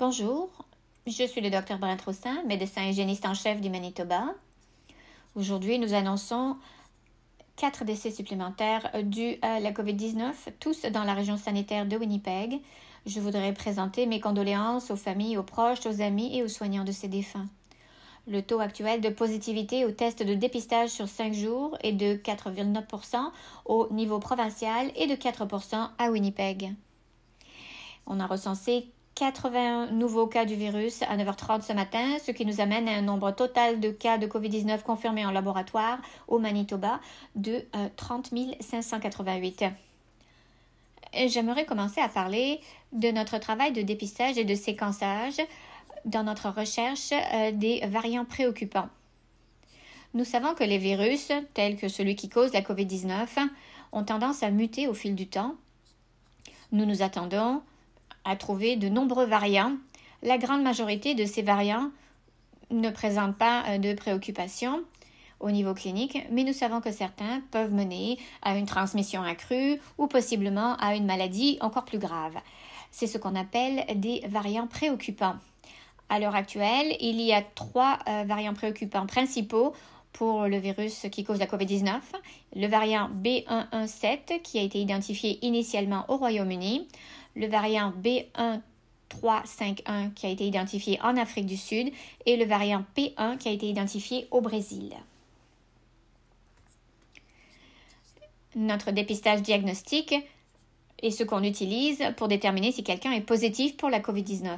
Bonjour, je suis le docteur Brun Troussin, médecin hygiéniste en chef du Manitoba. Aujourd'hui, nous annonçons quatre décès supplémentaires dus à la COVID-19, tous dans la région sanitaire de Winnipeg. Je voudrais présenter mes condoléances aux familles, aux proches, aux amis et aux soignants de ces défunts. Le taux actuel de positivité au tests de dépistage sur cinq jours est de 4,9% au niveau provincial et de 4% à Winnipeg. On a recensé 80 nouveaux cas du virus à 9h30 ce matin, ce qui nous amène à un nombre total de cas de Covid-19 confirmés en laboratoire au Manitoba de 30 euh, 588. J'aimerais commencer à parler de notre travail de dépistage et de séquençage dans notre recherche euh, des variants préoccupants. Nous savons que les virus, tels que celui qui cause la COVID-19, ont tendance à muter au fil du temps. Nous nous attendons a trouvé de nombreux variants. La grande majorité de ces variants ne présentent pas euh, de préoccupations au niveau clinique, mais nous savons que certains peuvent mener à une transmission accrue ou possiblement à une maladie encore plus grave. C'est ce qu'on appelle des variants préoccupants. À l'heure actuelle, il y a trois euh, variants préoccupants principaux pour le virus qui cause la COVID-19. Le variant B117 qui a été identifié initialement au Royaume-Uni, le variant B1351 qui a été identifié en Afrique du Sud et le variant P1 qui a été identifié au Brésil. Notre dépistage diagnostique est ce qu'on utilise pour déterminer si quelqu'un est positif pour la COVID-19.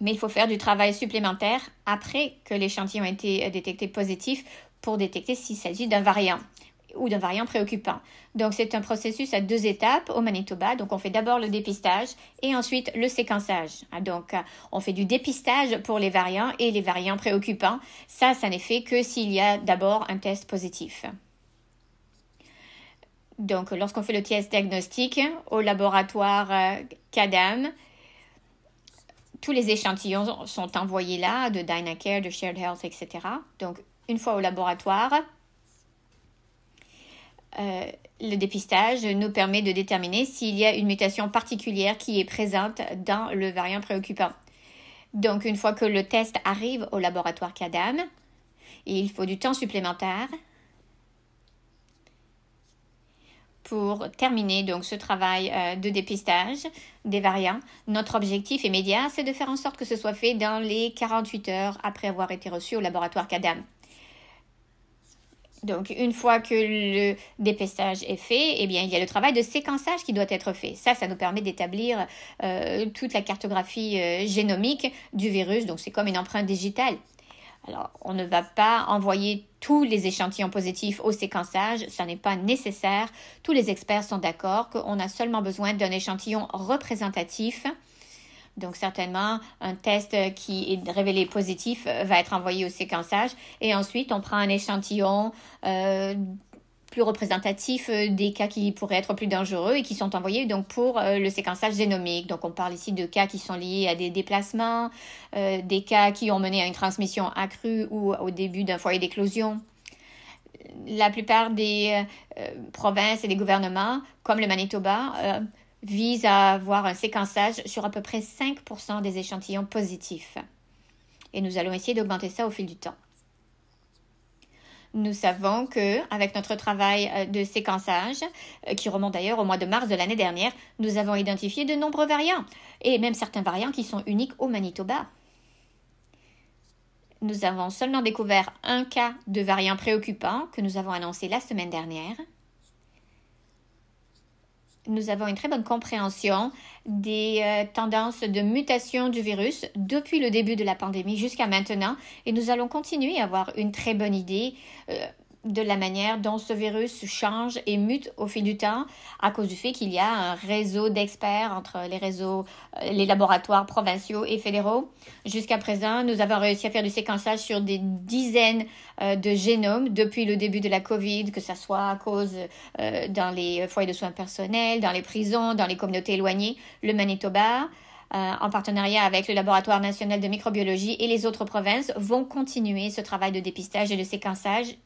Mais il faut faire du travail supplémentaire après que l'échantillon a été détecté positif pour détecter s'il s'agit d'un variant ou d'un variant préoccupant. Donc c'est un processus à deux étapes au Manitoba. Donc on fait d'abord le dépistage et ensuite le séquençage. Ah, donc on fait du dépistage pour les variants et les variants préoccupants. Ça, ça n'est fait que s'il y a d'abord un test positif. Donc lorsqu'on fait le test diagnostique au laboratoire euh, CADAM, tous les échantillons sont envoyés là, de Dynacare, de Shared Health, etc. Donc, une fois au laboratoire, euh, le dépistage nous permet de déterminer s'il y a une mutation particulière qui est présente dans le variant préoccupant. Donc une fois que le test arrive au laboratoire CADAM, il faut du temps supplémentaire pour terminer donc ce travail euh, de dépistage des variants. Notre objectif immédiat, c'est de faire en sorte que ce soit fait dans les 48 heures après avoir été reçu au laboratoire CADAM. Donc, une fois que le dépistage est fait, eh bien, il y a le travail de séquençage qui doit être fait. Ça, ça nous permet d'établir euh, toute la cartographie euh, génomique du virus. Donc, c'est comme une empreinte digitale. Alors, on ne va pas envoyer tous les échantillons positifs au séquençage, ça n'est pas nécessaire. Tous les experts sont d'accord qu'on a seulement besoin d'un échantillon représentatif donc certainement, un test qui est révélé positif euh, va être envoyé au séquençage et ensuite on prend un échantillon euh, plus représentatif euh, des cas qui pourraient être plus dangereux et qui sont envoyés donc pour le séquençage génomique. Donc on parle ici de cas qui sont liés à des déplacements, des cas qui ont mené à une transmission accrue ou au début d'un foyer d'éclosion la plupart des provinces et des gouvernements, comme le Manitoba, vise à avoir un séquençage sur à peu près 5% des échantillons positifs. Et nous allons essayer d'augmenter ça au fil du temps. Nous savons que, avec notre travail euh, de séquençage, euh, qui remonte d'ailleurs au mois de mars de l'année dernière, nous avons identifié de nombreux variants, et même certains variants qui sont uniques au Manitoba. Nous avons seulement découvert un cas de variant préoccupant que nous avons annoncé la semaine dernière nous avons une très bonne compréhension des euh, tendances de mutation du virus depuis le début de la pandémie jusqu'à maintenant et nous allons continuer à avoir une très bonne idée. Euh, de la manière dont ce virus change et mute au fil du temps à cause du fait qu'il y a un réseau d'experts entre les réseaux, euh, les laboratoires provinciaux et fédéraux. Jusqu'à présent, nous avons réussi à faire du séquençage sur des dizaines euh, de génomes depuis le début de la COVID, que ce soit à cause euh, dans les foyers de soins personnels, dans les prisons, dans les communautés éloignées, le Manitoba. en partenariat avec le Laboratoire national de microbiologie et les autres provinces, vont continuer ce travail de dépistage et de séquençage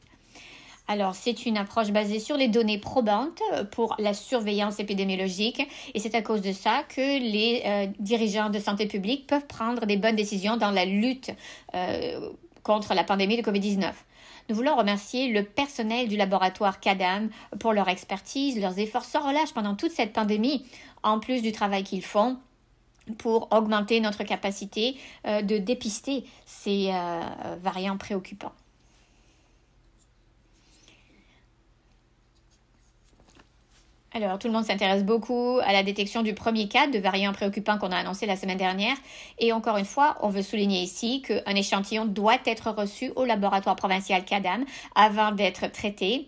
alors, c'est une approche basée sur les données probantes euh, pour la surveillance épidémiologique et c'est à cause de ça que les euh, dirigeants de santé publique peuvent prendre des bonnes décisions dans la lutte euh, contre la pandémie de COVID-19. Nous voulons remercier le personnel du laboratoire CADAM pour leur expertise, leurs efforts sans relâche pendant toute cette pandémie, en plus du travail qu'ils font pour augmenter notre capacité de dépister ces variants préoccupants. Alors, tout le monde s'intéresse beaucoup à la détection du premier cas de variant préoccupant qu'on a annoncé la semaine dernière. Et encore une fois, on veut souligner ici qu'un échantillon doit être reçu au laboratoire provincial CADAM avant d'être traité.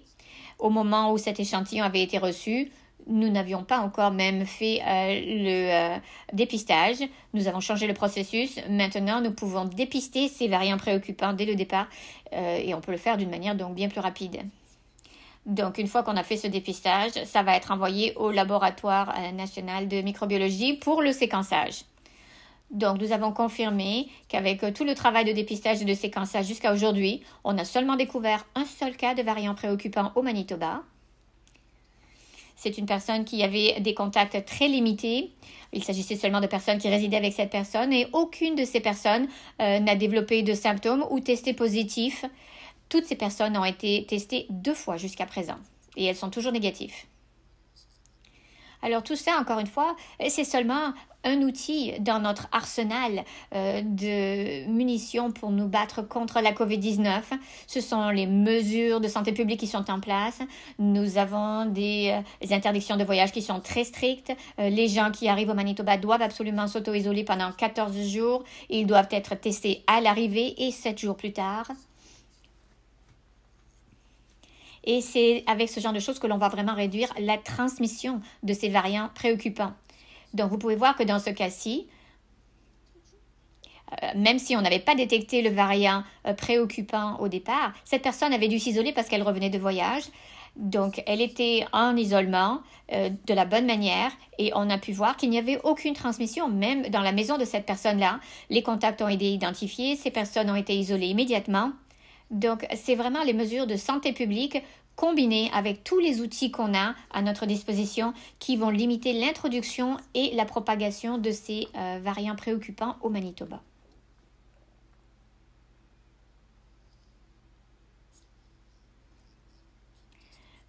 Au moment où cet échantillon avait été reçu, nous n'avions pas encore même fait euh, le euh, dépistage. Nous avons changé le processus. Maintenant, nous pouvons dépister ces variants préoccupants dès le départ euh, et on peut le faire d'une manière donc bien plus rapide. Donc, une fois qu'on a fait ce dépistage, ça va être envoyé au laboratoire euh, national de microbiologie pour le séquençage. Donc, nous avons confirmé qu'avec euh, tout le travail de dépistage et de séquençage jusqu'à aujourd'hui, on a seulement découvert un seul cas de variant préoccupant au Manitoba. C'est une personne qui avait des contacts très limités. Il s'agissait seulement de personnes qui résidaient avec cette personne et aucune de ces personnes euh, n'a développé de symptômes ou testé positif toutes ces personnes ont été testées deux fois jusqu'à présent et elles sont toujours négatives. Alors tout ça, encore une fois, c'est seulement un outil dans notre arsenal euh, de munitions pour nous battre contre la COVID-19. Ce sont les mesures de santé publique qui sont en place. Nous avons des, euh, interdictions de voyage qui sont très strictes. Euh, les gens qui arrivent au Manitoba doivent absolument s'auto-isoler pendant 14 jours. Ils doivent être testés à l'arrivée et 7 jours plus tard. Et c'est avec ce genre de choses que l'on va vraiment réduire la transmission de ces variants préoccupants. Donc vous pouvez voir que dans ce cas-ci, euh, même si on n'avait pas détecté le variant euh, préoccupant au départ, cette personne avait dû s'isoler parce qu'elle revenait de voyage. Donc, elle était en isolement euh, de la bonne manière et on a pu voir qu'il n'y avait aucune transmission, même dans la maison de cette personne-là. Les contacts ont été identifiés, ces personnes ont été isolées immédiatement donc, c'est vraiment les mesures de santé publique combinées avec tous les outils qu'on a à notre disposition qui vont limiter l'introduction et la propagation de ces euh, variants préoccupants au Manitoba.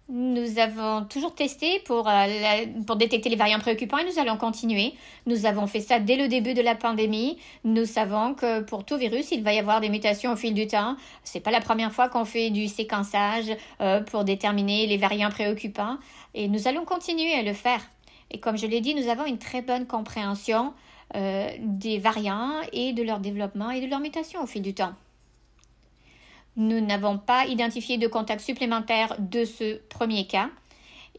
Nous avons toujours testé pour, euh, pour détecter les variants préoccupants et nous allons continuer. Nous avons fait ça dès le début de la pandémie. Nous savons que pour tout virus, il va y avoir des mutations au fil du temps. C'est pas la première fois qu'on fait du séquençage euh, pour déterminer les variants préoccupants et nous allons continuer à le faire. Et comme je l'ai dit, nous avons une très bonne compréhension euh, des variants et de leur développement et de leur mutation au fil du temps. Nous n'avons pas identifié de contacts supplémentaires de ce premier cas.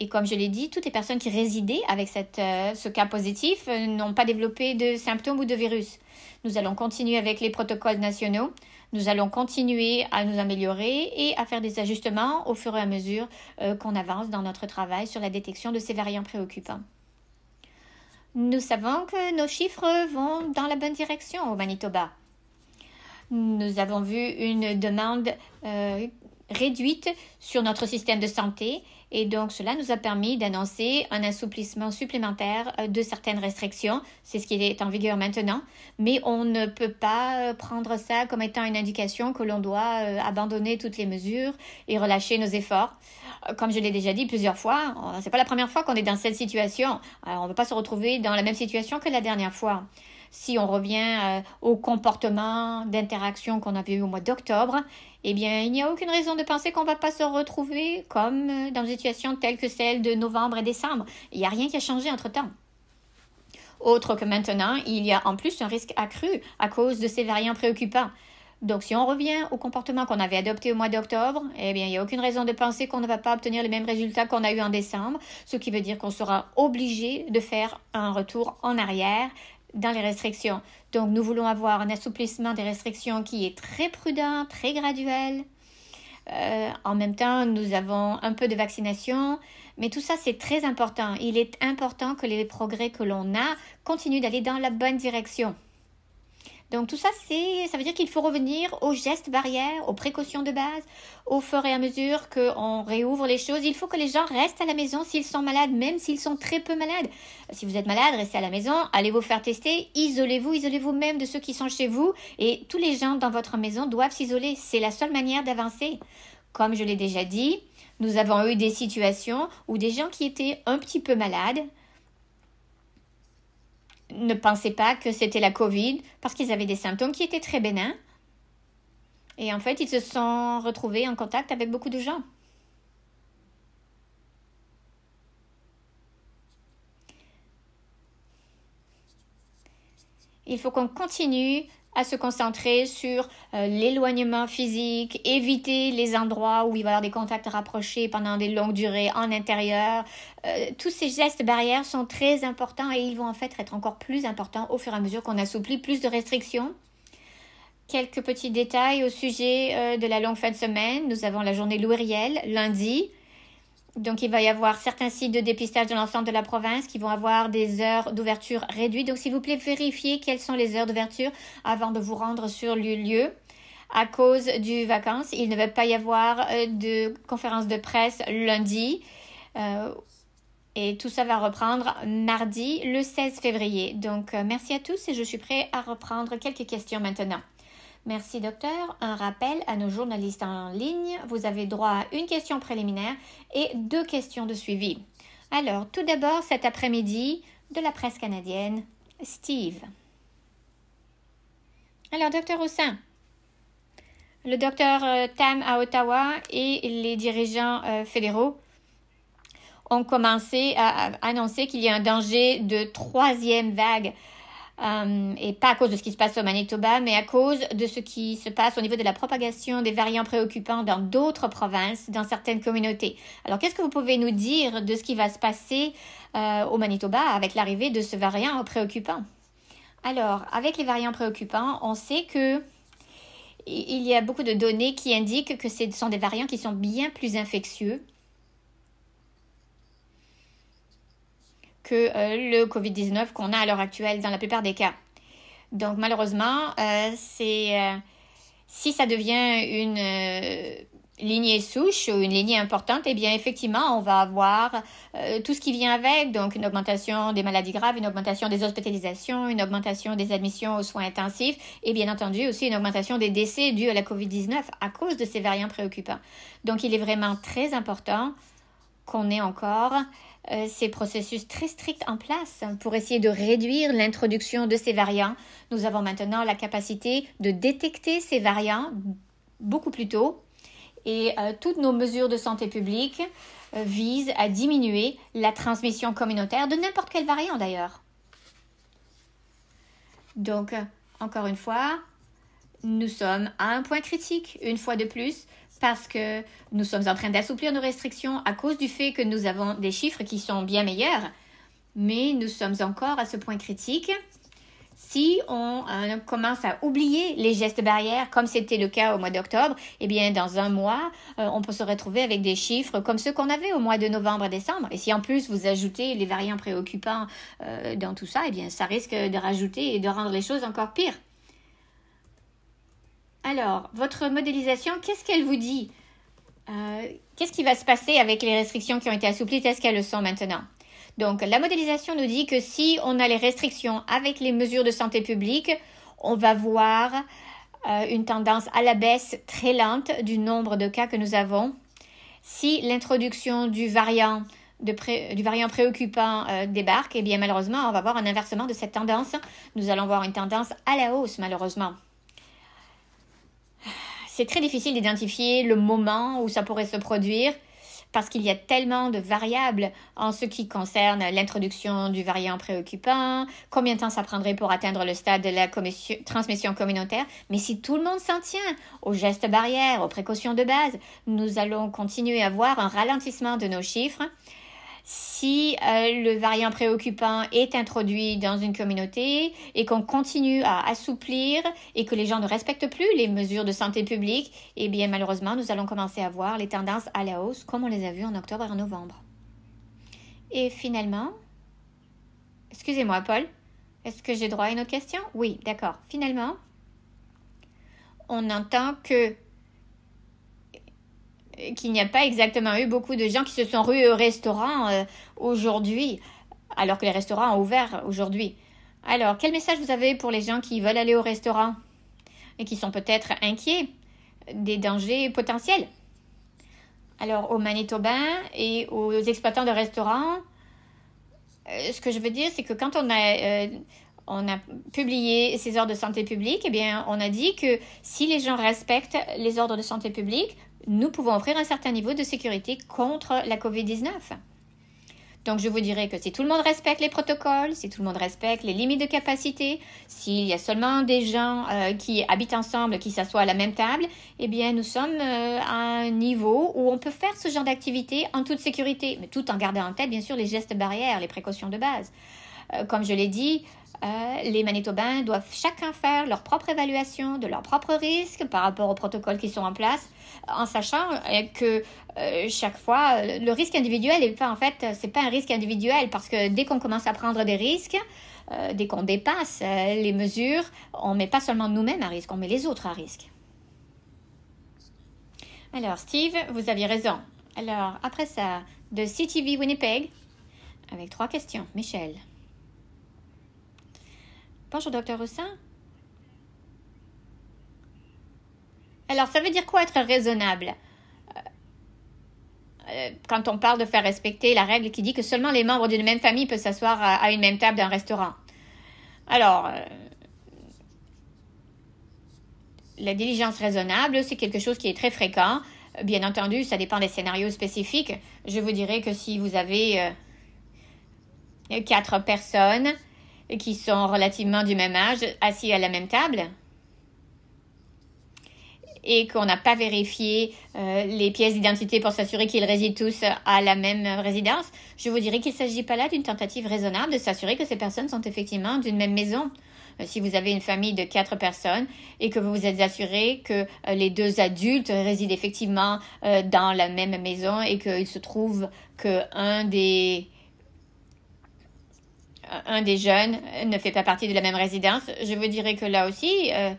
Et comme je l'ai dit, toutes les personnes qui résidaient avec euh, ce cas positif euh, n'ont pas développé de symptômes ou de virus. Nous allons continuer avec les protocoles nationaux. Nous allons continuer à nous améliorer et à faire des ajustements au fur et à mesure euh, qu'on avance dans notre travail sur la détection de ces variants préoccupants. Nous savons que nos chiffres vont dans la bonne direction au Manitoba nous avons vu une demande euh, réduite sur notre système de santé et donc cela nous a permis d'annoncer un assouplissement supplémentaire euh, de certaines restrictions. C'est ce qui est en vigueur maintenant, mais on ne peut pas euh, prendre ça comme étant une indication que l'on doit abandonner toutes les mesures et relâcher nos efforts. Comme je l'ai déjà dit plusieurs fois, ce n'est pas la première fois qu'on est dans cette situation. on ne peut pas se retrouver dans la même situation que la dernière fois si on revient euh, au comportement d'interaction qu'on avait eu au mois d'octobre, eh bien, il n'y a aucune raison de penser qu'on ne va pas se retrouver comme euh, dans une situation telle que celle de novembre et décembre. Il n'y a rien qui a changé entre-temps. Autre que maintenant, il y a en plus un risque accru à cause de ces variants préoccupants. Donc, si on revient au comportement qu'on avait adopté au mois d'octobre, eh bien, il n'y a aucune raison de penser qu'on ne va pas obtenir les mêmes résultats qu'on a eu en décembre, ce qui veut dire qu'on sera obligé de faire un retour en arrière dans les restrictions. Donc nous voulons avoir un assouplissement des restrictions qui est très prudent, très graduel. Euh, en même temps, nous avons un peu de vaccination, mais tout ça, c'est très important. Il est important que les progrès que l'on a continuent d'aller dans la bonne direction. Donc tout ça, ça veut dire qu'il faut revenir aux gestes barrières, aux précautions de base, au fur et à mesure qu'on réouvre les choses. Il faut que les gens restent à la maison s'ils sont malades, même s'ils sont très peu malades. Si vous êtes malade, restez à la maison, allez vous faire tester, isolez-vous, isolez-vous même de ceux qui sont chez vous. Et tous les gens dans votre maison doivent s'isoler. C'est la seule manière d'avancer. Comme je l'ai déjà dit, nous avons eu des situations où des gens qui étaient un petit peu malades, ne pensaient pas que c'était la Covid parce qu'ils avaient des symptômes qui étaient très bénins. Et en fait, ils se sont retrouvés en contact avec beaucoup de gens. Il faut qu'on continue à se concentrer sur euh, l'éloignement physique, éviter les endroits où il va y avoir des contacts rapprochés pendant des longues durées en intérieur. Euh, tous ces gestes barrières sont très importants et ils vont en fait être encore plus importants au fur et à mesure qu'on assouplit plus de restrictions. Quelques petits détails au sujet euh, de la longue fin de semaine. Nous avons la journée lourielle lundi. Donc, il va y avoir certains sites de dépistage dans l'ensemble de la province qui vont avoir des heures d'ouverture réduites. Donc, s'il vous plaît, vérifiez quelles sont les heures d'ouverture avant de vous rendre sur le lieu. À cause du vacances, il ne va pas y avoir euh, de conférence de presse lundi. Euh, et tout ça va reprendre mardi, le 16 février. Donc, euh, merci à tous et je suis prêt à reprendre quelques questions maintenant. Merci docteur. Un rappel à nos journalistes en ligne, vous avez droit à une question préliminaire et deux questions de suivi. Alors, tout d'abord, cet après-midi, de la presse canadienne, Steve. Alors, docteur Houssin, le docteur euh, Tam à Ottawa et les dirigeants euh, fédéraux ont commencé à annoncer qu'il y a un danger de troisième vague euh, et pas à cause de ce qui se passe au Manitoba, mais à cause de ce qui se passe au niveau de la propagation des variants préoccupants dans d'autres provinces, dans certaines communautés. Alors, qu'est-ce que vous pouvez nous dire de ce qui va se passer euh, au Manitoba avec l'arrivée de ce variant préoccupant Alors, avec les variants préoccupants, on sait que il y a beaucoup de données qui indiquent que ce sont des variants qui sont bien plus infectieux que euh, le Covid-19 qu'on a à l'heure actuelle dans la plupart des cas. Donc malheureusement, euh, c'est euh, si ça devient une lignée souche ou une lignée importante, eh bien effectivement, on va avoir tout ce qui vient avec, donc une augmentation des maladies graves, une augmentation des hospitalisations, une augmentation des admissions aux soins intensifs et bien entendu aussi une augmentation des décès dus à la COVID-19 à cause de ces variants préoccupants. Donc il est vraiment très important qu'on ait encore euh, ces processus très stricts en place pour essayer de réduire l'introduction de ces variants. Nous avons maintenant la capacité de détecter ces variants beaucoup plus tôt et euh, toutes nos mesures de santé publique euh, visent à diminuer la transmission communautaire de n'importe quel variant d'ailleurs. Donc, encore une fois, nous sommes à un point critique, une fois de plus, parce que nous sommes en train d'assouplir nos restrictions à cause du fait que nous avons des chiffres qui sont bien meilleurs, mais nous sommes encore à ce point critique. Si on euh, commence à oublier les gestes barrières, comme c'était le cas au mois d'octobre, et eh bien, dans un mois, euh, on peut se retrouver avec des chiffres comme ceux qu'on avait au mois de novembre et décembre. Et si en plus vous ajoutez les variants préoccupants euh, dans tout ça, et eh bien, ça risque de rajouter et de rendre les choses encore pires. Alors, votre modélisation, qu'est-ce qu'elle vous dit euh, Qu'est-ce qui va se passer avec les restrictions qui ont été assouplies Est-ce qu'elles le sont maintenant Donc, la modélisation nous dit que si on a les restrictions avec les mesures de santé publique, on va voir euh, une tendance à la baisse très lente du nombre de cas que nous avons. Si l'introduction du variant du variant préoccupant euh, débarque, et eh bien malheureusement, on va voir un inversement de cette tendance. Nous allons voir une tendance à la hausse, malheureusement c'est très difficile d'identifier le moment où ça pourrait se produire parce qu'il y a tellement de variables en ce qui concerne l'introduction du variant préoccupant, combien de temps ça prendrait pour atteindre le stade de la transmission communautaire. Mais si tout le monde s'en tient aux gestes barrières, aux précautions de base, nous allons continuer à voir un ralentissement de nos chiffres si euh, le variant préoccupant est introduit dans une communauté et qu'on continue à assouplir et que les gens ne respectent plus les mesures de santé publique, eh bien malheureusement, nous allons commencer à voir les tendances à la hausse comme on les a vues en octobre et en novembre. Et finalement, excusez-moi Paul, est-ce que j'ai droit à une autre question Oui, d'accord. Finalement, on entend que qu'il n'y a pas exactement eu beaucoup de gens qui se sont rués au restaurant euh, aujourd'hui, alors que les restaurants ont ouvert aujourd'hui. Alors, quel message vous avez pour les gens qui veulent aller au restaurant et qui sont peut-être inquiets des dangers potentiels Alors, aux Manitobains et aux exploitants de restaurants, euh, ce que je veux dire, c'est que quand euh, on a publié ces ordres de santé publique, eh bien, on a dit que si les gens respectent les ordres de santé publique, nous pouvons offrir un certain niveau de sécurité contre la COVID-19. Donc je vous dirais que si tout le monde respecte les protocoles, si tout le monde respecte les limites de capacité, s'il y a seulement des gens euh, qui habitent ensemble, qui s'assoient à la même table, eh bien nous sommes euh, à un niveau où on peut faire ce genre d'activité en toute sécurité, mais tout en gardant en tête bien sûr les gestes barrières, les précautions de base. Euh, comme je l'ai dit, euh, les Manitobains doivent chacun faire leur propre évaluation de leurs propres risques par rapport aux protocoles qui sont en place, euh, en sachant que chaque fois, le risque individuel n'est pas en fait, c'est pas un risque individuel parce que dès qu'on commence à prendre des risques, dès qu'on dépasse les mesures, on met pas seulement nous-mêmes à risque, on met les autres à risque. Alors, Steve, vous aviez raison. Alors, après ça, de CTV Winnipeg, avec trois questions. Michel. Bonjour, docteur Roussin. Alors, ça veut dire quoi être raisonnable euh, euh, quand on parle de faire respecter la règle qui dit que seulement les membres d'une même famille peuvent s'asseoir à, une même table d'un restaurant. Alors, euh, la diligence raisonnable, c'est quelque chose qui est très fréquent. Bien entendu, ça dépend des scénarios spécifiques. Je vous dirais que si vous avez quatre personnes qui sont relativement du même âge, assis à la même table et qu'on n'a pas vérifié euh, les pièces d'identité pour s'assurer qu'ils résident tous à la même résidence, je vous dirais qu'il ne s'agit pas là d'une tentative raisonnable de s'assurer que ces personnes sont effectivement d'une même maison. Euh, si vous avez une famille de quatre personnes et que vous vous êtes assuré que euh, les deux adultes résident effectivement dans la même maison et qu'il se trouve que un des un des jeunes ne fait pas partie de la même résidence, je vous dirais que là aussi, euh,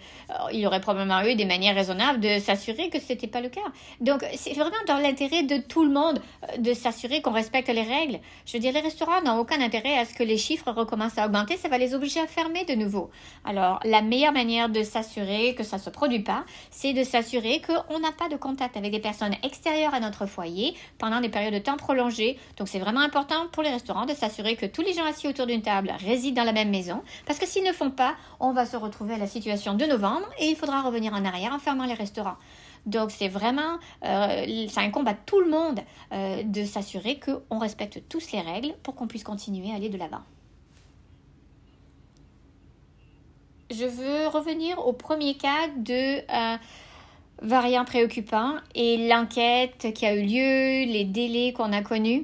il aurait probablement eu des manières raisonnables de s'assurer que ce n'était pas le cas. Donc, c'est vraiment dans l'intérêt de tout le monde euh, de s'assurer qu'on respecte les règles. Je veux dire, les restaurants n'ont aucun intérêt à ce que les chiffres recommencent à augmenter, ça va les obliger à fermer de nouveau. Alors, la meilleure manière de s'assurer que ça ne se produit pas, c'est de s'assurer qu'on n'a pas de contact avec des personnes extérieures à notre foyer pendant des périodes de temps prolongées. Donc, c'est vraiment important pour les restaurants de s'assurer que tous les gens assis autour de table résident dans la même maison, parce que s'ils ne font pas, on va se retrouver à la situation de novembre et il faudra revenir en arrière en fermant les restaurants. Donc c'est vraiment, euh, ça incombe tout le monde euh, de s'assurer qu'on respecte tous les règles pour qu'on puisse continuer à aller de l'avant. Je veux revenir au premier cas de... Euh, variant préoccupant et l'enquête qui a eu lieu, les délais qu'on a connus.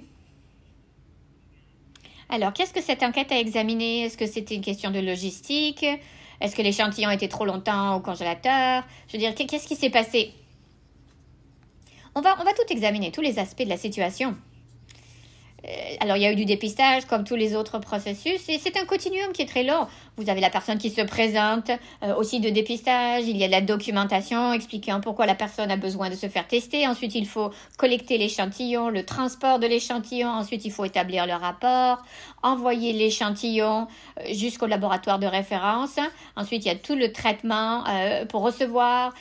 Alors, qu'est-ce que cette enquête a examiné Est-ce que c'était une question de logistique Est-ce que l'échantillon était trop longtemps au congélateur Je veux dire, qu'est-ce qui s'est passé on va, on va tout examiner, tous les aspects de la situation. Euh, alors, il y a eu du dépistage, comme tous les autres processus, et c'est un continuum qui est très long. Vous avez la personne qui se présente, euh, aussi de dépistage, il y a de la documentation expliquant pourquoi la personne a besoin de se faire tester. Ensuite, il faut collecter l'échantillon, le transport de l'échantillon. Ensuite, il faut établir le rapport, envoyer l'échantillon euh, jusqu'au laboratoire de référence. Ensuite, il y a tout le traitement pour recevoir,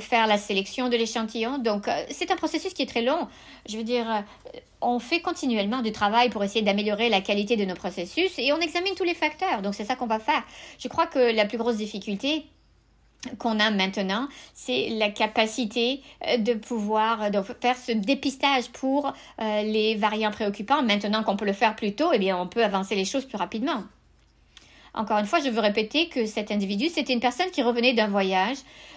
faire la sélection de l'échantillon. Donc, c'est un processus qui est très long. Je veux dire, on fait continuellement du travail pour essayer d'améliorer la qualité de nos processus et on examine tous les facteurs. Donc c'est ça qu'on va faire. Je crois que la plus grosse difficulté qu'on a maintenant, c'est la capacité euh, de pouvoir euh, faire ce dépistage pour euh, les variants préoccupants. Maintenant qu'on peut le faire plus tôt, eh bien, on peut avancer les choses plus rapidement. Encore une fois, je veux répéter que cet individu, c'était une personne qui revenait d'un voyage.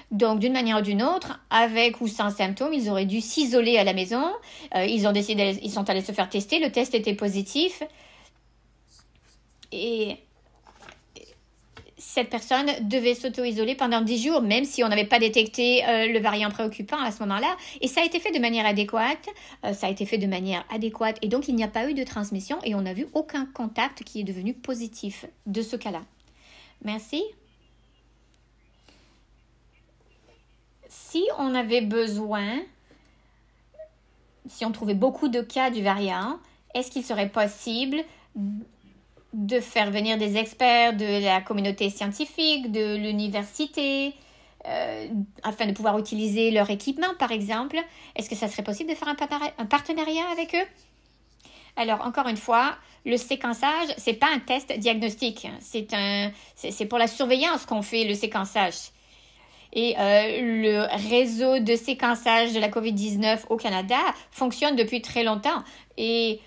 Donc, d'une manière ou d'une autre, avec ou sans symptômes, ils auraient dû s'isoler à la maison. Euh, ils ont décidé, ils sont allés se faire tester. Le test était positif. Et cette personne devait s'auto-isoler pendant 10 jours, même si on n'avait pas détecté euh, le variant préoccupant à ce moment-là. Et ça a été fait de manière adéquate. Euh, ça a été fait de manière adéquate. Et donc, il n'y a pas eu de transmission et on n'a vu aucun contact qui est devenu positif de ce cas-là. Merci. Si on avait besoin, si on trouvait beaucoup de cas du variant, est-ce qu'il serait possible de faire venir des experts de la communauté scientifique, de l'université, euh, afin de pouvoir utiliser leur équipement, par exemple. Est-ce que ça serait possible de faire un partenariat avec eux alors, encore une fois, le séquençage, c'est pas un test diagnostique. C'est pour la surveillance qu'on fait le séquençage. Et euh, le réseau de séquençage de la COVID-19 au Canada fonctionne depuis très longtemps. Et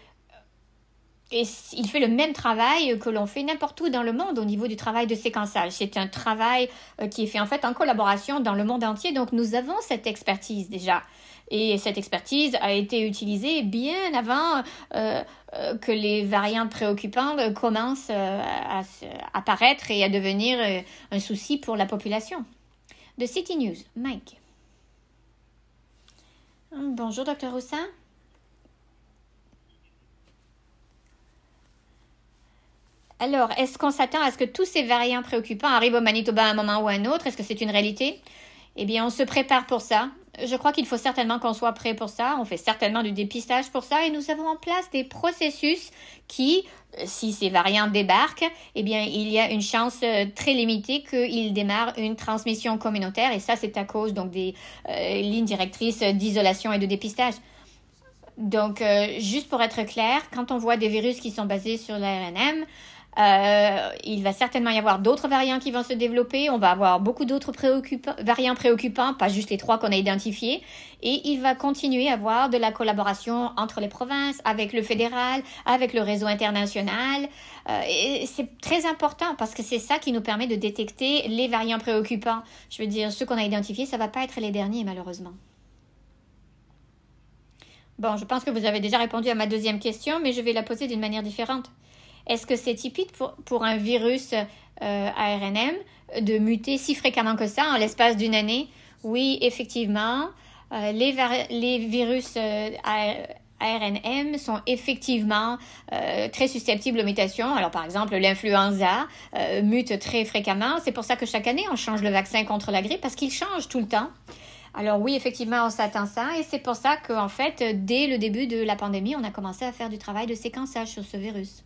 et il fait le même travail que l'on fait n'importe où dans le monde au niveau du travail de séquençage. C'est un travail euh, qui est fait en fait en collaboration dans le monde entier. Donc nous avons cette expertise déjà. Et cette expertise a été utilisée bien avant euh, euh, que les variants préoccupants commencent à, à apparaître et à devenir un souci pour la population. De City News, Mike. Bonjour, docteur Roussin. Alors, est-ce qu'on s'attend à ce que tous ces variants préoccupants arrivent au Manitoba à un moment ou à un autre Est-ce que c'est une réalité Eh bien, on se prépare pour ça. Je crois qu'il faut certainement qu'on soit prêt pour ça. On fait certainement du dépistage pour ça et nous avons en place des processus qui, si ces variants débarquent, eh bien, il y a une chance euh, très limitée qu'ils démarrent une transmission communautaire et ça, c'est à cause donc des euh, lignes directrices d'isolation et de dépistage. Donc, euh, juste pour être clair, quand on voit des virus qui sont basés sur l'ARNM, euh, il va certainement y avoir d'autres variants qui vont se développer. On va avoir beaucoup d'autres variants préoccupants, pas juste les trois qu'on a identifiés. Et il va continuer à avoir de la collaboration entre les provinces, avec le fédéral, avec le réseau international. Euh, c'est très important parce que c'est ça qui nous permet de détecter les variants préoccupants. Je veux dire, ceux qu'on a identifiés, ça va pas être les derniers malheureusement. Bon, je pense que vous avez déjà répondu à ma deuxième question, mais je vais la poser d'une manière différente. Est-ce que c'est typique pour, un virus euh, ARNM de muter si fréquemment que ça en l'espace d'une année Oui, effectivement. Euh, les, virus euh, ARNM sont effectivement euh, très susceptibles aux mutations. Alors par exemple, l'influenza mute très fréquemment. C'est pour ça que chaque année, on change le vaccin contre la grippe parce qu'il change tout le temps. Alors oui, effectivement, on s'attend ça. Et c'est pour ça qu'en fait, dès le début de la pandémie, on a commencé à faire du travail de séquençage sur ce virus.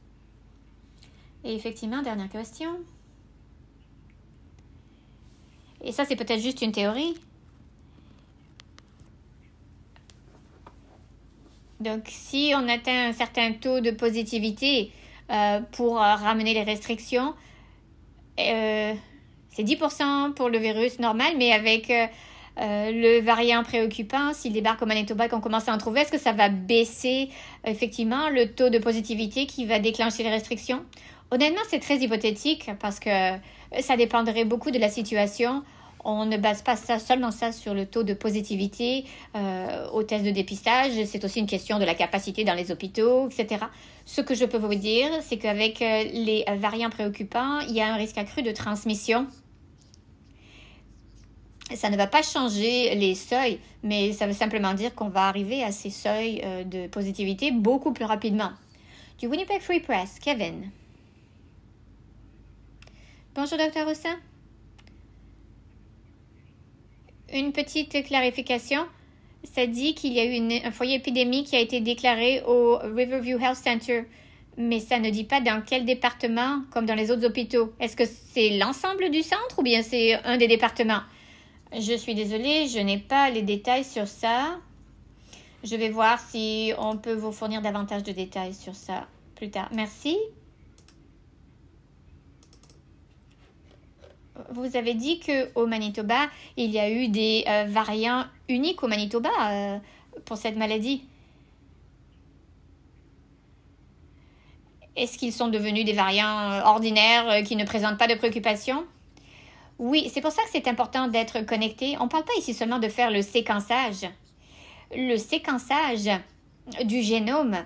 Et effectivement, dernière question. Et ça, c'est peut-être juste une théorie. Donc, si on atteint un certain taux de positivité euh, pour euh, ramener les restrictions, euh, c'est 10% pour le virus normal, mais avec le variant préoccupant, s'il débarque au Manitoba et qu'on commence à en trouver, est-ce que ça va baisser effectivement le taux de positivité qui va déclencher les restrictions Honnêtement, c'est très hypothétique parce que euh, ça dépendrait beaucoup de la situation. On ne base pas ça seulement ça sur le taux de positivité euh, au test de dépistage. C'est aussi une question de la capacité dans les hôpitaux, etc. Ce que je peux vous dire, c'est qu'avec euh, les variants préoccupants, il y a un risque accru de transmission. Ça ne va pas changer les seuils, mais ça veut simplement dire qu'on va arriver à ces seuils de positivité beaucoup plus rapidement. Du Winnipeg Free Press, Kevin. Bonjour, docteur Roussin. Une petite clarification. Ça dit qu'il y a eu un foyer épidémique qui a été déclaré au Riverview Health Center, mais ça ne dit pas dans quel département, comme dans les autres hôpitaux. Est-ce que c'est l'ensemble du centre ou bien c'est un des départements Je suis désolée, je n'ai pas les détails sur ça. Je vais voir si on peut vous fournir davantage de détails sur ça plus tard. Merci. vous avez dit que au Manitoba, il y a eu des euh, variants uniques au Manitoba euh, pour cette maladie. Est-ce qu'ils sont devenus des variants euh, ordinaires qui ne présentent pas de préoccupation Oui, c'est pour ça que c'est important d'être connecté. On ne parle pas ici seulement de faire le séquençage. Le séquençage du génome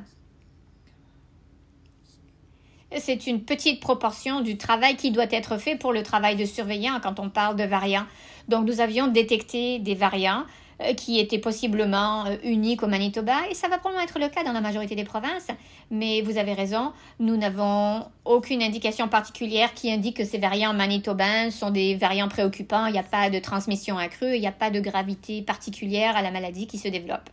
c'est une petite proportion du travail qui doit être fait pour le travail de surveillant quand on parle de variants. Donc nous avions détecté des variants euh, qui étaient possiblement euh, uniques au Manitoba, et ça va probablement être le cas dans la majorité des provinces, mais vous avez raison, nous n'avons aucune indication particulière qui indique que ces variants manitobains sont des variants préoccupants, il n'y a pas de transmission accrue, il n'y a pas de gravité particulière à la maladie qui se développe.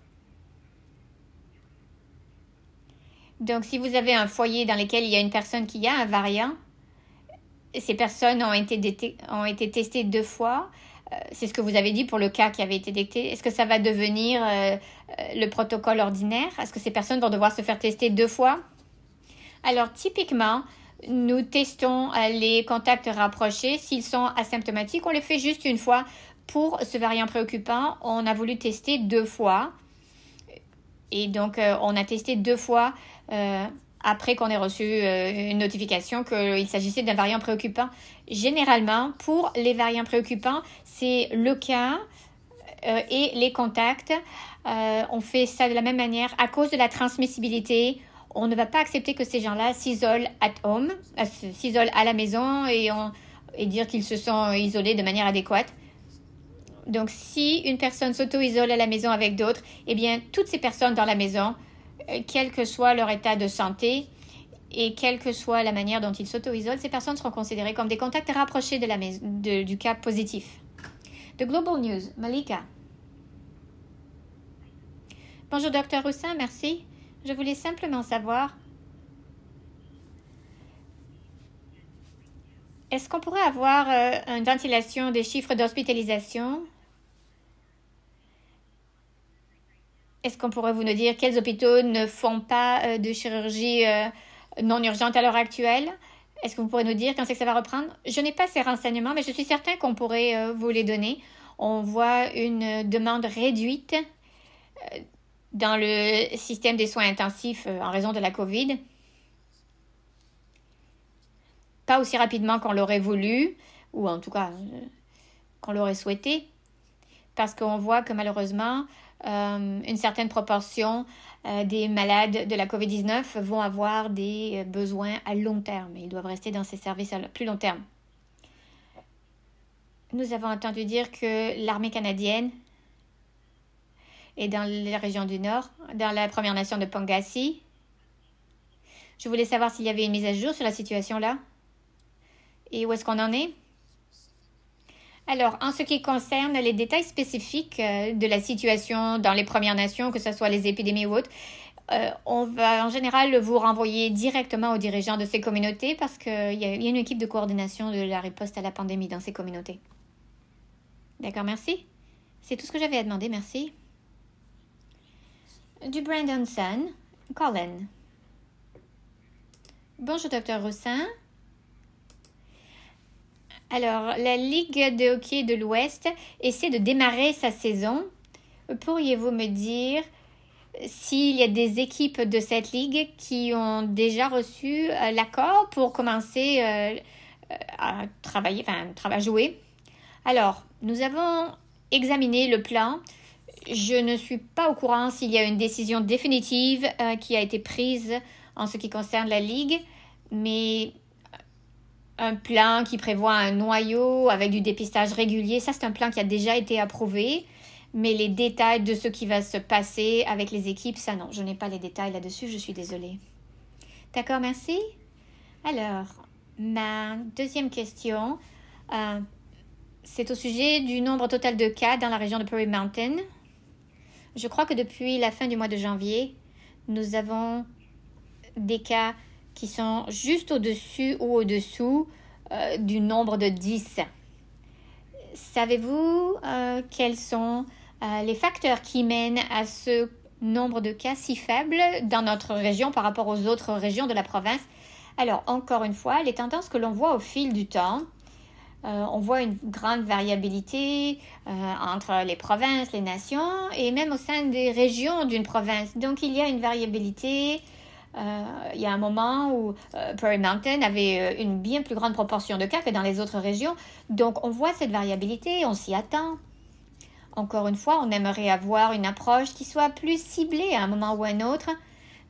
Donc, si vous avez un foyer dans lequel il y a une personne qui a un variant, ces personnes ont été, ont été testées deux fois. Euh, c'est ce que vous avez dit pour le cas qui avait été détecté. Est-ce que ça va devenir euh, euh, le protocole ordinaire Est-ce que ces personnes vont devoir se faire tester deux fois Alors, typiquement, nous testons les contacts rapprochés. S'ils sont asymptomatiques, on les fait juste une fois. Pour ce variant préoccupant, on a voulu tester deux fois. Et donc, on a testé deux fois euh, après qu'on ait reçu euh, une notification qu'il s'agissait d'un variant préoccupant. Généralement, pour les variants préoccupants, c'est le cas euh, et les contacts. on fait ça de la même manière. À cause de la transmissibilité, on ne va pas accepter que ces gens-là s'isolent home, s'isolent à la maison et, et dire qu'ils se sont isolés de manière adéquate. Donc, si une personne s'auto-isole à la maison avec d'autres, eh bien, toutes ces personnes dans la maison euh, quel que soit leur état de santé et quelle que soit la manière dont ils s'auto-isolent, ces personnes seront considérées comme des contacts rapprochés de la du cas positif. De Global News, Malika. Bonjour docteur Roussin, merci. Je voulais simplement savoir, est-ce qu'on pourrait avoir euh, une ventilation des chiffres d'hospitalisation Est-ce qu'on pourrait vous nous dire quels hôpitaux ne font pas euh, de chirurgie euh, non urgente à l'heure actuelle Est-ce que vous pourrez nous dire quand c'est que ça va reprendre Je n'ai pas ces renseignements, mais je suis certain qu'on pourrait euh, vous les donner. On voit une demande réduite dans le système des soins intensifs en raison de la COVID. Pas aussi rapidement qu'on l'aurait voulu, ou en tout cas qu'on l'aurait souhaité, parce qu'on voit que malheureusement, euh, une certaine proportion euh, des malades de la COVID-19 vont avoir des euh, besoins à long terme. Ils doivent rester dans ces services à plus long terme. Nous avons entendu dire que l'armée canadienne est dans les régions du Nord, dans la Première Nation de Pangasi. Je voulais savoir s'il y avait une mise à jour sur la situation là. Et où est-ce qu'on en est? Alors, en ce qui concerne les détails spécifiques euh, de la situation dans les Premières Nations, que ce soit les épidémies ou autres, euh, on va en général vous renvoyer directement aux dirigeants de ces communautés parce qu'il euh, y, a une équipe de coordination de la riposte à la pandémie dans ces communautés. D'accord, merci. C'est tout ce que j'avais à demander, merci. Du Brandon Sun, Colin. Bonjour, docteur Roussin. Alors, la Ligue de hockey de l'Ouest essaie de démarrer sa saison. Pourriez-vous me dire s'il y a des équipes de cette ligue qui ont déjà reçu euh, l'accord pour commencer euh, euh, à travailler, enfin, à jouer Alors, nous avons examiné le plan. Je ne suis pas au courant s'il y a une décision définitive qui a été prise en ce qui concerne la ligue, mais un plan qui prévoit un noyau avec du dépistage régulier. Ça, c'est un plan qui a déjà été approuvé. Mais les détails de ce qui va se passer avec les équipes, ça non, je n'ai pas les détails là-dessus, je suis désolée. D'accord, merci. Alors, ma deuxième question, euh, c'est au sujet du nombre total de cas dans la région de Prairie Mountain. Je crois que depuis la fin du mois de janvier, nous avons des cas qui sont juste au-dessus ou au-dessous euh, du nombre de 10. Savez-vous euh, quels sont euh, les facteurs qui mènent à ce nombre de cas si faible dans notre région par rapport aux autres régions de la province Alors, encore une fois, les tendances que l'on voit au fil du temps, on voit une grande variabilité entre les provinces, les nations et même au sein des régions d'une province. Donc il y a une variabilité euh, il y a un moment où euh, Prairie Mountain avait euh, une bien plus grande proportion de cas que dans les autres régions. Donc on voit cette variabilité, on s'y attend. Encore une fois, on aimerait avoir une approche qui soit plus ciblée à un moment ou à un autre,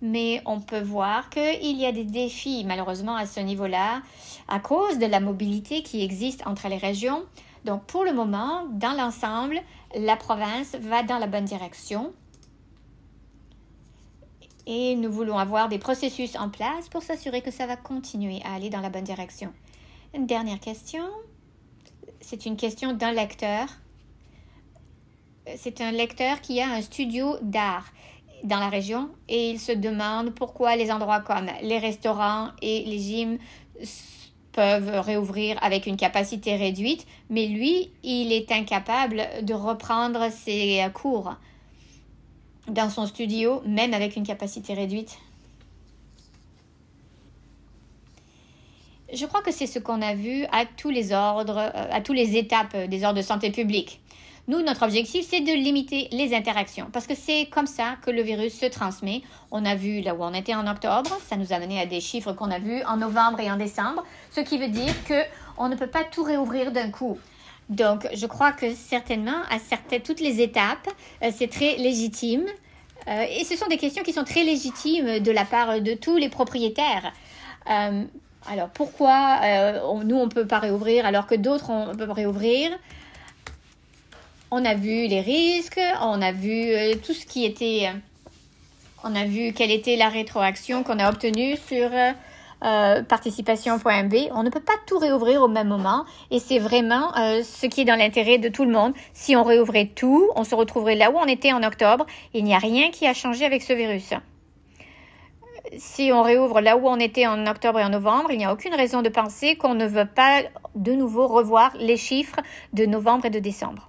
mais on peut voir qu'il y a des défis malheureusement à ce niveau-là à cause de la mobilité qui existe entre les régions. Donc pour le moment, dans l'ensemble, la province va dans la bonne direction. Et nous voulons avoir des processus en place pour s'assurer que ça va continuer à aller dans la bonne direction. Une dernière question. C'est une question d'un lecteur. C'est un lecteur qui a un studio d'art dans la région et il se demande pourquoi les endroits comme les restaurants et les gyms peuvent réouvrir avec une capacité réduite, mais lui, il est incapable de reprendre ses euh, cours dans son studio, même avec une capacité réduite Je crois que c'est ce qu'on a vu à tous les ordres, euh, à toutes les étapes euh, des ordres de santé publique. Nous, notre objectif, c'est de limiter les interactions, parce que c'est comme ça que le virus se transmet. On a vu là où on était en octobre, ça nous a mené à des chiffres qu'on a vus en novembre et en décembre, ce qui veut dire que on ne peut pas tout réouvrir d'un coup. Donc, je crois que certainement, à toutes les étapes, euh, c'est très légitime. Euh, et ce sont des questions qui sont très légitimes de la part de tous les propriétaires. Euh, alors, pourquoi nous, on ne peut pas réouvrir alors que d'autres, on peut réouvrir On a vu les risques, on a vu tout ce qui était... on a vu quelle était la rétroaction qu'on a obtenue sur euh, participation.mb. On ne peut pas tout réouvrir au même moment et c'est vraiment euh, ce qui est dans l'intérêt de tout le monde. Si on réouvrait tout, on se retrouverait là où on était en octobre. Il n'y a rien qui a changé avec ce virus. Si on réouvre là où on était en octobre et en novembre, il n'y a aucune raison de penser qu'on ne veut pas de nouveau revoir les chiffres de novembre et de décembre.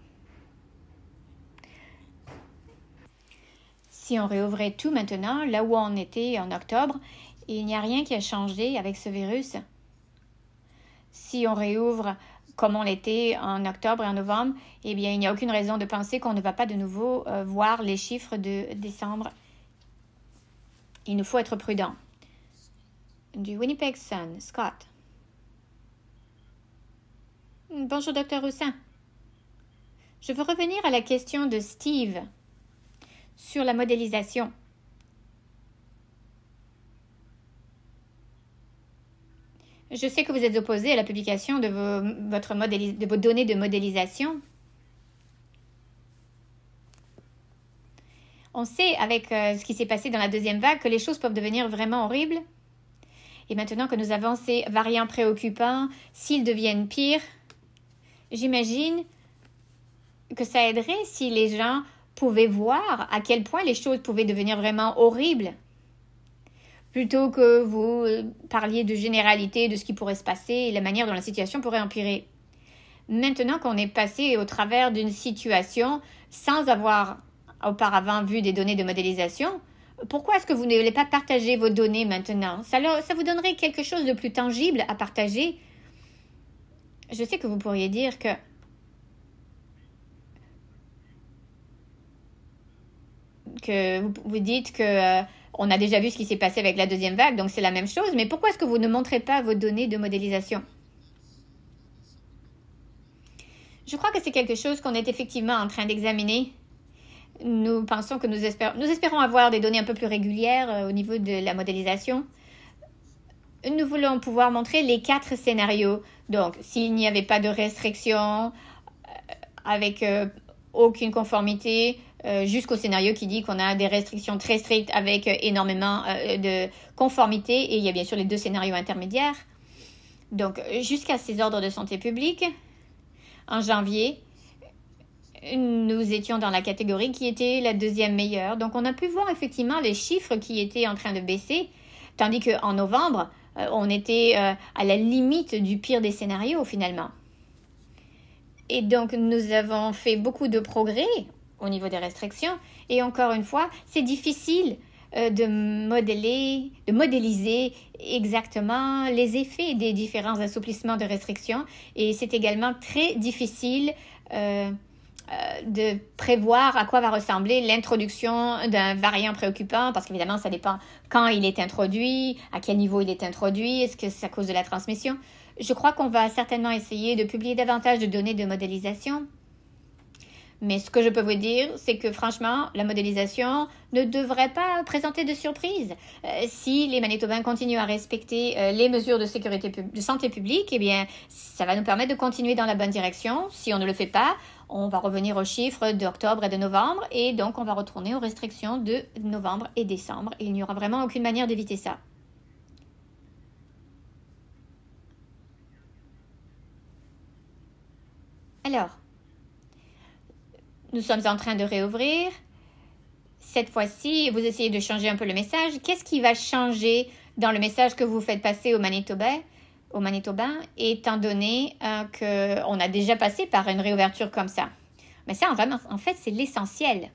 si on réouvrait tout maintenant, là où on était en octobre, il n'y a rien qui a changé avec ce virus. Si on réouvre comme on l'était en octobre et en novembre, eh bien, il n'y a aucune raison de penser qu'on ne va pas de nouveau euh, voir les chiffres de décembre. Il nous faut être prudent. Du Winnipeg Sun, Scott. Bonjour, docteur Roussin. Je veux revenir à la question de Steve sur la modélisation. Je sais que vous êtes opposé à la publication de vos, données de modélisation. On sait avec euh, ce qui s'est passé dans la deuxième vague que les choses peuvent devenir vraiment horribles. Et maintenant que nous avons ces variants préoccupants, s'ils deviennent pires, j'imagine que ça aiderait si les gens pouvaient voir à quel point les choses pouvaient devenir vraiment horribles plutôt que vous euh, parliez de généralité, de ce qui pourrait se passer et la manière dont la situation pourrait empirer. Maintenant qu'on est passé au travers d'une situation sans avoir auparavant vu des données de modélisation, pourquoi est-ce que vous ne voulez pas partager vos données maintenant ça, ça vous donnerait quelque chose de plus tangible à partager. Je sais que vous pourriez dire que que vous, dites que euh, on a déjà vu ce qui s'est passé avec la deuxième vague, donc c'est la même chose. Mais pourquoi est-ce que vous ne montrez pas vos données de modélisation Je crois que c'est quelque chose qu'on est effectivement en train d'examiner. Nous pensons que nous espérons, avoir des données un peu plus régulières euh, au niveau de la modélisation. Nous voulons pouvoir montrer les quatre scénarios. Donc, s'il n'y avait pas de restriction, euh, avec euh, aucune conformité, euh, jusqu'au scénario qui dit qu'on a des restrictions très strictes avec euh, énormément euh, de conformité et il y a bien sûr les deux scénarios intermédiaires. Donc jusqu'à ces ordres de santé publique, en janvier, nous étions dans la catégorie qui était la deuxième meilleure. Donc on a pu voir effectivement les chiffres qui étaient en train de baisser, tandis qu'en novembre, on était à la limite du pire des scénarios finalement. Et donc nous avons fait beaucoup de progrès au niveau des restrictions. Et encore une fois, c'est difficile euh, de de modéliser exactement les effets des différents assouplissements de restrictions. Et c'est également très difficile euh, euh, de prévoir à quoi va ressembler l'introduction d'un variant préoccupant, parce qu'évidemment, ça dépend quand il est introduit, à quel niveau il est introduit, est-ce que c'est à cause de la transmission. Je crois qu'on va certainement essayer de publier davantage de données de modélisation mais ce que je peux vous dire, c'est que franchement, la modélisation ne devrait pas présenter de surprise. Euh, si les Manitobains continuent à respecter euh, les mesures de sécurité de santé publique, eh bien, ça va nous permettre de continuer dans la bonne direction. Si on ne le fait pas, on va revenir aux chiffres d'octobre et de novembre, et donc on va retourner aux restrictions de novembre et décembre. il n'y aura vraiment aucune manière d'éviter ça. Alors, nous sommes en train de réouvrir. Cette fois-ci, vous essayez de changer un peu le message. Qu'est-ce qui va changer dans le message que vous faites passer au Manitoba, étant donné euh, qu'on a déjà passé par une réouverture comme ça Mais ben, ça, en fait, c'est l'essentiel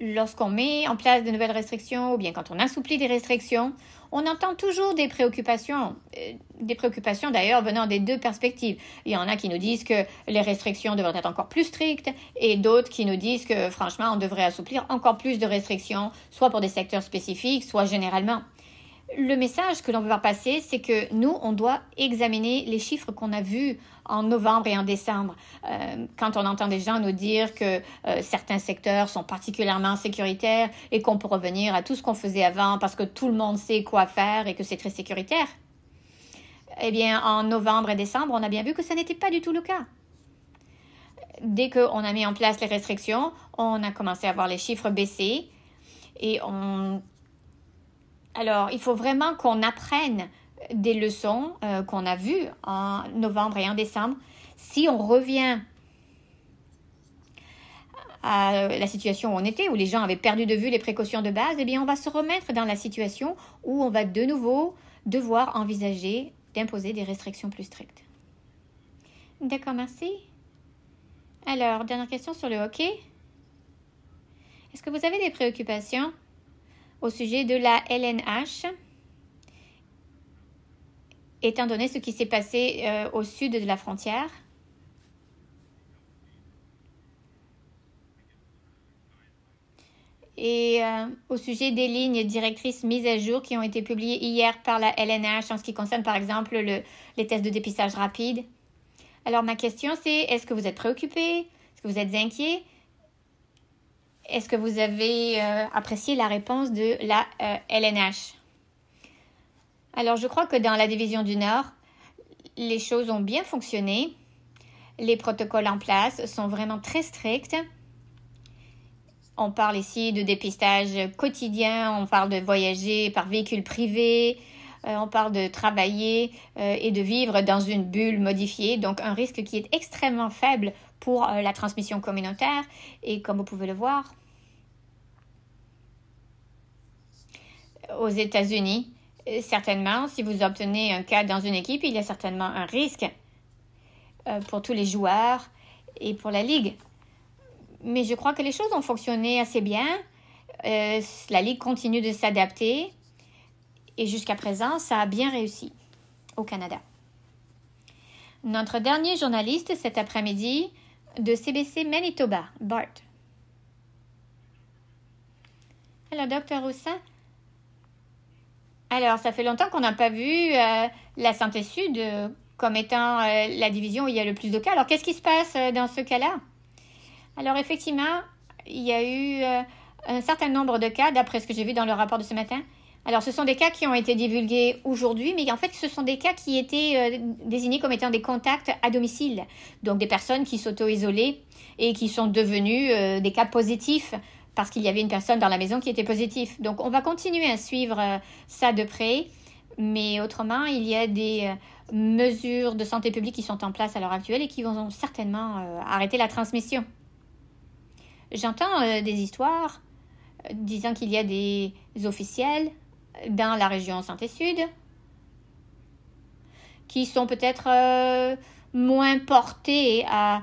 lorsqu'on met en place de nouvelles restrictions ou bien quand on assouplit des restrictions, on entend toujours des préoccupations, euh, des préoccupations d'ailleurs venant des deux perspectives. Il y en a qui nous disent que les restrictions devraient être encore plus strictes et d'autres qui nous disent que franchement on devrait assouplir encore plus de restrictions, soit pour des secteurs spécifiques, soit généralement. Le message que l'on veut faire passer, c'est que nous, on doit examiner les chiffres qu'on a vus en novembre et en décembre. Euh, quand on entend des gens nous dire que euh, certains secteurs sont particulièrement sécuritaires et qu'on peut revenir à tout ce qu'on faisait avant parce que tout le monde sait quoi faire et que c'est très sécuritaire, eh bien, en novembre et décembre, on a bien vu que ce n'était pas du tout le cas. Dès qu'on a mis en place les restrictions, on a commencé à voir les chiffres baisser et on alors, il faut vraiment qu'on apprenne des leçons euh, qu'on a vues en novembre et en décembre, si on revient à la situation où on était, où les gens avaient perdu de vue les précautions de base, eh bien, on va se remettre dans la situation où on va de nouveau devoir envisager d'imposer des restrictions plus strictes. D'accord, merci. Alors, dernière question sur le hockey. Est-ce que vous avez des préoccupations au sujet de la LNH étant donné ce qui s'est passé euh, au sud de la frontière. Et euh, au sujet des lignes directrices mises à jour qui ont été publiées hier par la LNH en ce qui concerne par exemple les tests de dépistage rapide. Alors ma question c'est est-ce que vous êtes préoccupé Est-ce que vous êtes inquiet Est-ce que vous avez euh, apprécié la réponse de la LNH alors je crois que dans la division du Nord, les choses ont bien fonctionné. Les protocoles en place sont vraiment très stricts. On parle ici de dépistage quotidien, on parle de voyager par véhicule privé, euh, on parle de travailler euh, et de vivre dans une bulle modifiée, donc un risque qui est extrêmement faible pour euh, la transmission communautaire. Et comme vous pouvez le voir, aux États-Unis, euh, certainement, si vous obtenez un cas dans une équipe, il y a certainement un risque euh, pour tous les joueurs et pour la Ligue. Mais je crois que les choses ont fonctionné assez bien. Euh, la Ligue continue de s'adapter et jusqu'à présent, ça a bien réussi au Canada. Notre dernier journaliste cet après-midi de CBC Manitoba, Bart. Alors, docteur Roussin, alors, ça fait longtemps qu'on n'a pas vu euh, la santé sud euh, comme étant euh, la division où il y a le plus de cas. Alors, qu'est-ce qui se passe dans ce cas-là Alors, effectivement, il y a eu un certain nombre de cas, d'après ce que j'ai vu dans le rapport de ce matin. Alors, ce sont des cas qui ont été divulgués aujourd'hui, mais en fait, ce sont des cas qui étaient désignés comme étant des contacts à domicile. Donc, des personnes qui s'auto-isolaient et qui sont devenues des cas positifs parce qu'il y avait une personne dans la maison qui était positive. Donc, on va continuer à suivre euh, ça de près. Mais autrement, il y a des euh, mesures de santé publique qui sont en place à l'heure actuelle et qui vont certainement euh, arrêter la transmission. J'entends des histoires disant qu'il y a des officiels dans la région Santé Sud qui sont peut-être moins portés à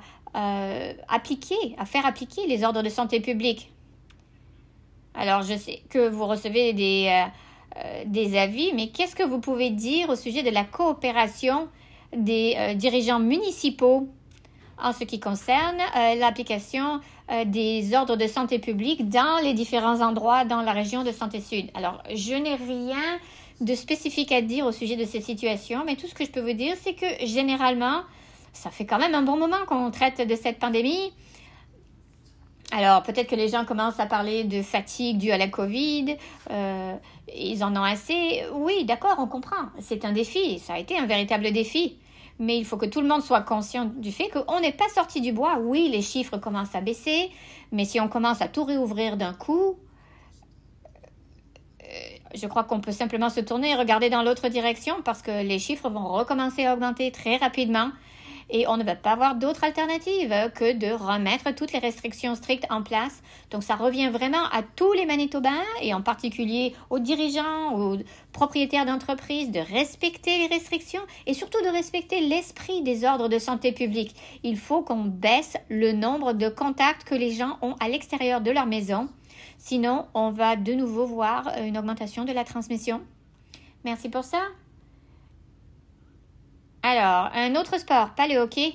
appliquer, à faire appliquer les ordres de santé publique. Alors, je sais que vous recevez euh, euh, des, avis, mais qu'est-ce que vous pouvez dire au sujet de la coopération des euh, dirigeants municipaux en ce qui concerne l'application des ordres de santé publique dans les différents endroits dans la région de Santé Sud Alors, je n'ai rien de spécifique à dire au sujet de cette situation, mais tout ce que je peux vous dire, c'est que généralement, ça fait quand même un bon moment qu'on traite de cette pandémie. Alors peut-être que les gens commencent à parler de fatigue due à la Covid, euh, ils en ont assez. Oui, d'accord, on comprend. C'est un défi, ça a été un véritable défi. Mais il faut que tout le monde soit conscient du fait qu'on n'est pas sorti du bois. Oui, les chiffres commencent à baisser, mais si on commence à tout réouvrir d'un coup, euh, je crois qu'on peut simplement se tourner et regarder dans l'autre direction parce que les chiffres vont recommencer à augmenter très rapidement et on ne va pas avoir d'autre alternative que de remettre toutes les restrictions strictes en place. Donc ça revient vraiment à tous les Manitobains et en particulier aux dirigeants, aux propriétaires d'entreprises de respecter les restrictions et surtout de respecter l'esprit des ordres de santé publique. Il faut qu'on baisse le nombre de contacts que les gens ont à l'extérieur de leur maison. Sinon, on va de nouveau voir une augmentation de la transmission. Merci pour ça. Alors, un autre sport, pas le hockey.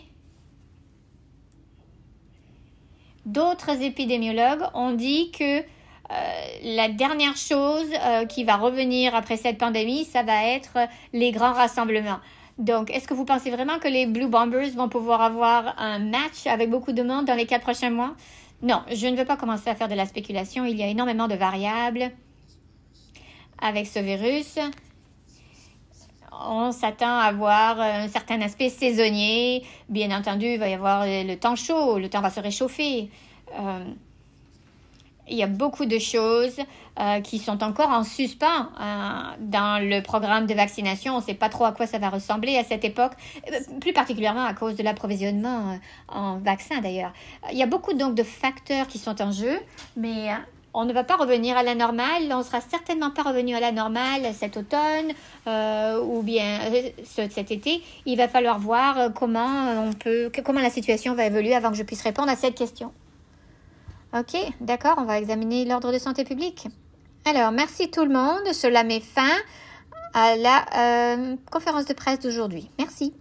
D'autres épidémiologues ont dit que euh, la dernière chose euh, qui va revenir après cette pandémie, ça va être euh, les grands rassemblements. Donc, est-ce que vous pensez vraiment que les Blue Bombers vont pouvoir avoir un match avec beaucoup de monde dans les quatre prochains mois Non, je ne veux pas commencer à faire de la spéculation. Il y a énormément de variables avec ce virus on s'attend à voir euh, un certain aspect saisonnier. Bien entendu, il va y avoir euh, le temps chaud, le temps va se réchauffer. Euh, il y a beaucoup de choses qui sont encore en suspens dans le programme de vaccination. On ne sait pas trop à quoi ça va ressembler à cette époque, plus particulièrement à cause de l'approvisionnement en vaccins d'ailleurs. Il y a beaucoup donc de facteurs qui sont en jeu, mais on ne va pas revenir à la normale, on ne sera certainement pas revenu à la normale cet automne euh, ou bien euh, cet été. Il va falloir voir euh, comment on peut, comment la situation va évoluer avant que je puisse répondre à cette question. Ok, d'accord, on va examiner l'ordre de santé publique. Alors, merci tout le monde. Cela met fin à la conférence de presse d'aujourd'hui. Merci.